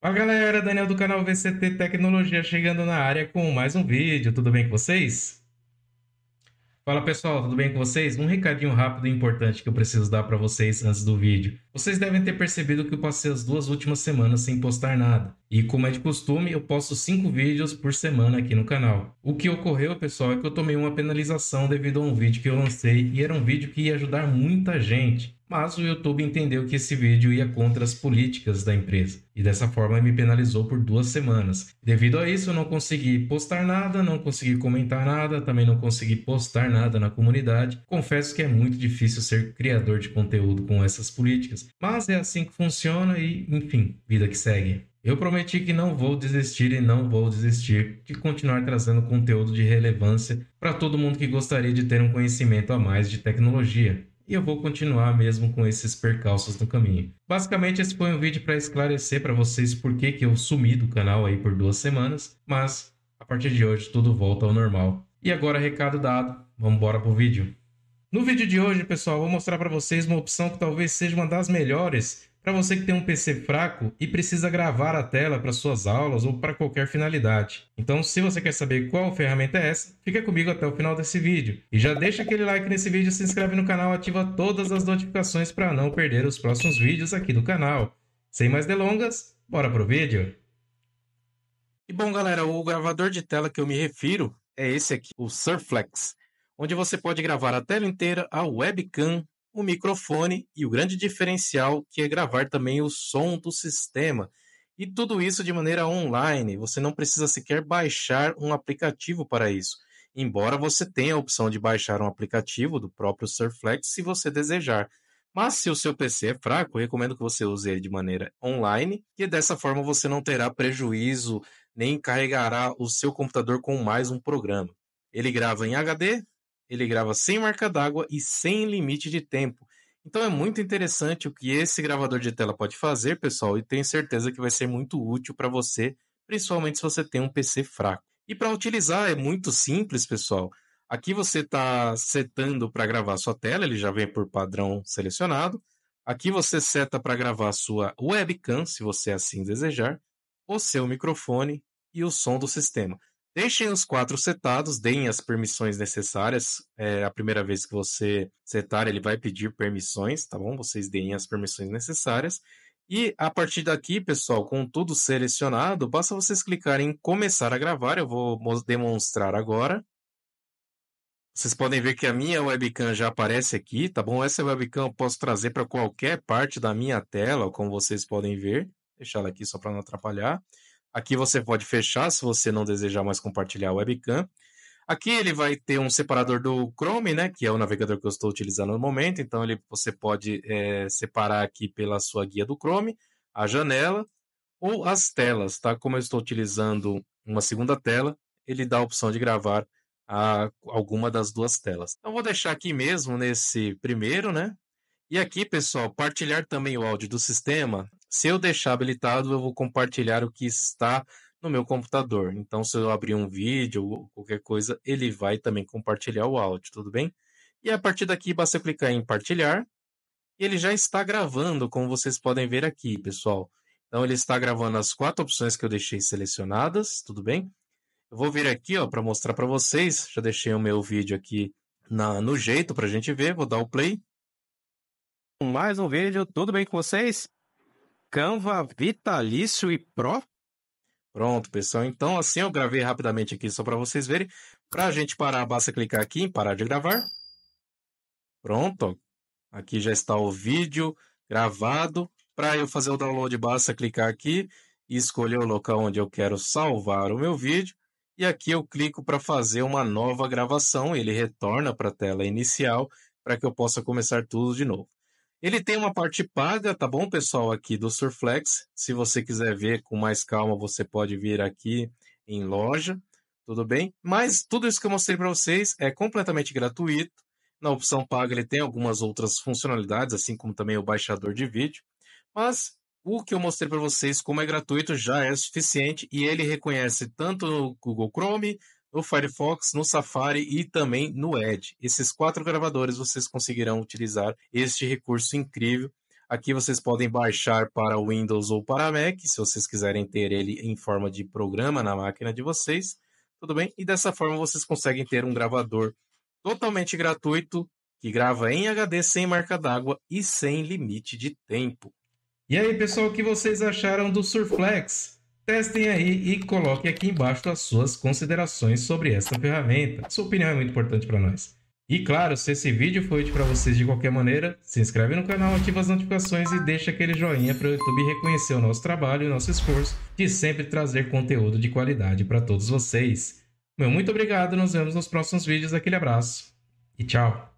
Fala galera, Daniel do canal VCT Tecnologia chegando na área com mais um vídeo, tudo bem com vocês? Fala pessoal, tudo bem com vocês? Um recadinho rápido e importante que eu preciso dar para vocês antes do vídeo. Vocês devem ter percebido que eu passei as duas últimas semanas sem postar nada. E como é de costume, eu posto 5 vídeos por semana aqui no canal. O que ocorreu, pessoal, é que eu tomei uma penalização devido a um vídeo que eu lancei e era um vídeo que ia ajudar muita gente. Mas o YouTube entendeu que esse vídeo ia contra as políticas da empresa e dessa forma me penalizou por duas semanas. Devido a isso, eu não consegui postar nada, não consegui comentar nada, também não consegui postar nada na comunidade. Confesso que é muito difícil ser criador de conteúdo com essas políticas mas é assim que funciona e, enfim, vida que segue. Eu prometi que não vou desistir e não vou desistir de continuar trazendo conteúdo de relevância para todo mundo que gostaria de ter um conhecimento a mais de tecnologia. E eu vou continuar mesmo com esses percalços no caminho. Basicamente, esse foi um vídeo para esclarecer para vocês por que, que eu sumi do canal aí por duas semanas, mas a partir de hoje tudo volta ao normal. E agora, recado dado, vamos embora pro vídeo. No vídeo de hoje, pessoal, vou mostrar para vocês uma opção que talvez seja uma das melhores para você que tem um PC fraco e precisa gravar a tela para suas aulas ou para qualquer finalidade. Então, se você quer saber qual ferramenta é essa, fica comigo até o final desse vídeo. E já deixa aquele like nesse vídeo, se inscreve no canal, ativa todas as notificações para não perder os próximos vídeos aqui do canal. Sem mais delongas, bora pro vídeo! E bom, galera, o gravador de tela que eu me refiro é esse aqui, o Surflex onde você pode gravar a tela inteira, a webcam, o microfone e o grande diferencial que é gravar também o som do sistema. E tudo isso de maneira online. Você não precisa sequer baixar um aplicativo para isso. Embora você tenha a opção de baixar um aplicativo do próprio Surflex se você desejar. Mas se o seu PC é fraco, recomendo que você use ele de maneira online, e dessa forma você não terá prejuízo nem carregará o seu computador com mais um programa. Ele grava em HD, ele grava sem marca d'água e sem limite de tempo. Então é muito interessante o que esse gravador de tela pode fazer, pessoal, e tenho certeza que vai ser muito útil para você, principalmente se você tem um PC fraco. E para utilizar é muito simples, pessoal. Aqui você está setando para gravar sua tela, ele já vem por padrão selecionado. Aqui você seta para gravar sua webcam, se você assim desejar, o seu microfone e o som do sistema. Deixem os quatro setados, deem as permissões necessárias. É, a primeira vez que você setar, ele vai pedir permissões, tá bom? Vocês deem as permissões necessárias. E a partir daqui, pessoal, com tudo selecionado, basta vocês clicarem em começar a gravar. Eu vou demonstrar agora. Vocês podem ver que a minha webcam já aparece aqui, tá bom? Essa webcam eu posso trazer para qualquer parte da minha tela, como vocês podem ver. deixar ela aqui só para não atrapalhar. Aqui você pode fechar se você não desejar mais compartilhar a webcam. Aqui ele vai ter um separador do Chrome, né, que é o navegador que eu estou utilizando no momento. Então ele, você pode é, separar aqui pela sua guia do Chrome a janela ou as telas, tá? Como eu estou utilizando uma segunda tela, ele dá a opção de gravar a, alguma das duas telas. Então vou deixar aqui mesmo nesse primeiro, né? E aqui, pessoal, partilhar também o áudio do sistema se eu deixar habilitado, eu vou compartilhar o que está no meu computador. Então, se eu abrir um vídeo ou qualquer coisa, ele vai também compartilhar o áudio, tudo bem? E a partir daqui, basta clicar em partilhar. E ele já está gravando, como vocês podem ver aqui, pessoal. Então, ele está gravando as quatro opções que eu deixei selecionadas, tudo bem? Eu vou vir aqui para mostrar para vocês. Já deixei o meu vídeo aqui na, no jeito para a gente ver. Vou dar o play. Mais um vídeo, tudo bem com vocês? Canva Vitalício e Pro? Pronto, pessoal. Então, assim, eu gravei rapidamente aqui só para vocês verem. Para a gente parar, basta clicar aqui em parar de gravar. Pronto. Aqui já está o vídeo gravado. Para eu fazer o download, basta clicar aqui e escolher o local onde eu quero salvar o meu vídeo. E aqui eu clico para fazer uma nova gravação. Ele retorna para a tela inicial para que eu possa começar tudo de novo. Ele tem uma parte paga, tá bom, pessoal, aqui do Surflex. Se você quiser ver com mais calma, você pode vir aqui em loja, tudo bem? Mas tudo isso que eu mostrei para vocês é completamente gratuito. Na opção paga, ele tem algumas outras funcionalidades, assim como também o baixador de vídeo. Mas o que eu mostrei para vocês, como é gratuito, já é suficiente e ele reconhece tanto no Google Chrome no Firefox, no Safari e também no Edge. Esses quatro gravadores vocês conseguirão utilizar este recurso incrível. Aqui vocês podem baixar para Windows ou para Mac, se vocês quiserem ter ele em forma de programa na máquina de vocês. Tudo bem? E dessa forma vocês conseguem ter um gravador totalmente gratuito que grava em HD sem marca d'água e sem limite de tempo. E aí, pessoal, o que vocês acharam do Surflex? Testem aí e coloquem aqui embaixo as suas considerações sobre essa ferramenta. Sua opinião é muito importante para nós. E claro, se esse vídeo foi útil para vocês de qualquer maneira, se inscreve no canal, ativa as notificações e deixa aquele joinha para o YouTube reconhecer o nosso trabalho e o nosso esforço de sempre trazer conteúdo de qualidade para todos vocês. Meu muito obrigado, nos vemos nos próximos vídeos, aquele abraço e tchau!